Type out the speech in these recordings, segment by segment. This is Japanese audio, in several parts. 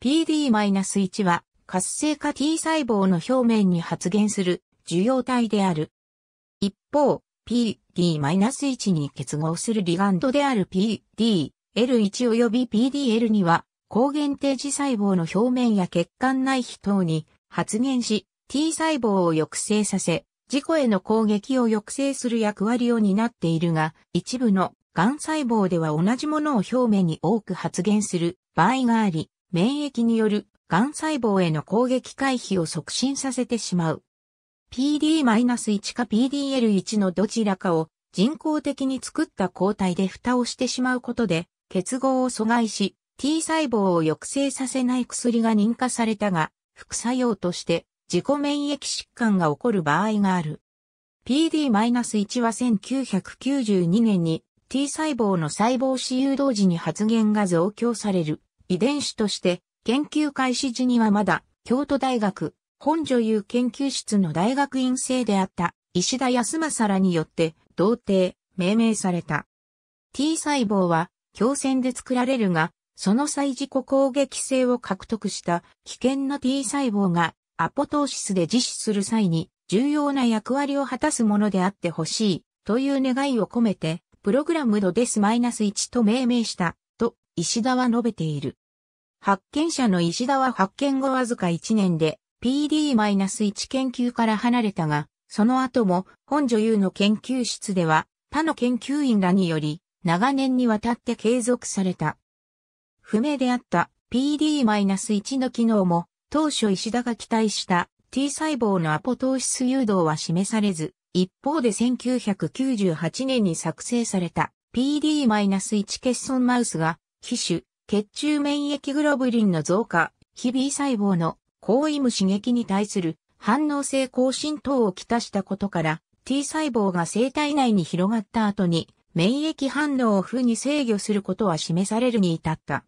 PD-1 は活性化 T 細胞の表面に発現する受容体である。一方、PD-1 に結合するリガンドである PD、L1 及び PDL2 は、抗原定時細胞の表面や血管内皮等に発現し、T 細胞を抑制させ、自己への攻撃を抑制する役割を担っているが、一部の癌細胞では同じものを表面に多く発現する場合があり、免疫による癌細胞への攻撃回避を促進させてしまう。PD-1 か PDL1 のどちらかを人工的に作った抗体で蓋をしてしまうことで結合を阻害し T 細胞を抑制させない薬が認可されたが副作用として自己免疫疾患が起こる場合がある。PD-1 は1992年に T 細胞の細胞死誘導時に発現が増強される。遺伝子として、研究開始時にはまだ、京都大学、本女優研究室の大学院生であった石田康政らによって、同定、命名された。T 細胞は、強戦で作られるが、その際自己攻撃性を獲得した危険な T 細胞がアポトーシスで実施する際に重要な役割を果たすものであってほしいという願いを込めてプログラムドデス -1 と命名した石田は述べている。発見者の石田は発見後わずか1年で PD-1 研究から離れたが、その後も本女優の研究室では他の研究員らにより長年にわたって継続された。不明であった PD-1 の機能も当初石田が期待した T 細胞のアポトーシス誘導は示されず、一方で1998年に作成された PD-1 欠損マウスが皮種、血中免疫グロブリンの増加、日々細胞の抗位無刺激に対する反応性更新等をきたしたことから、T 細胞が生体内に広がった後に、免疫反応を負に制御することは示されるに至った。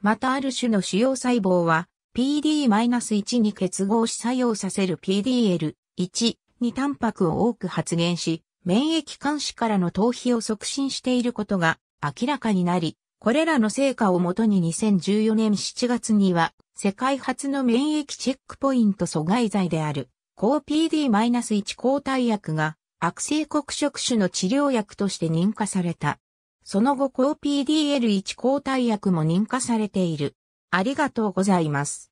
またある種の主要細胞は、PD-1 に結合し作用させる PDL1 にタンパクを多く発現し、免疫監視からの逃避を促進していることが明らかになり、これらの成果をもとに2014年7月には、世界初の免疫チェックポイント阻害剤である、抗 PD-1 抗体薬が、悪性黒色種の治療薬として認可された。その後、抗 PDL1 抗体薬も認可されている。ありがとうございます。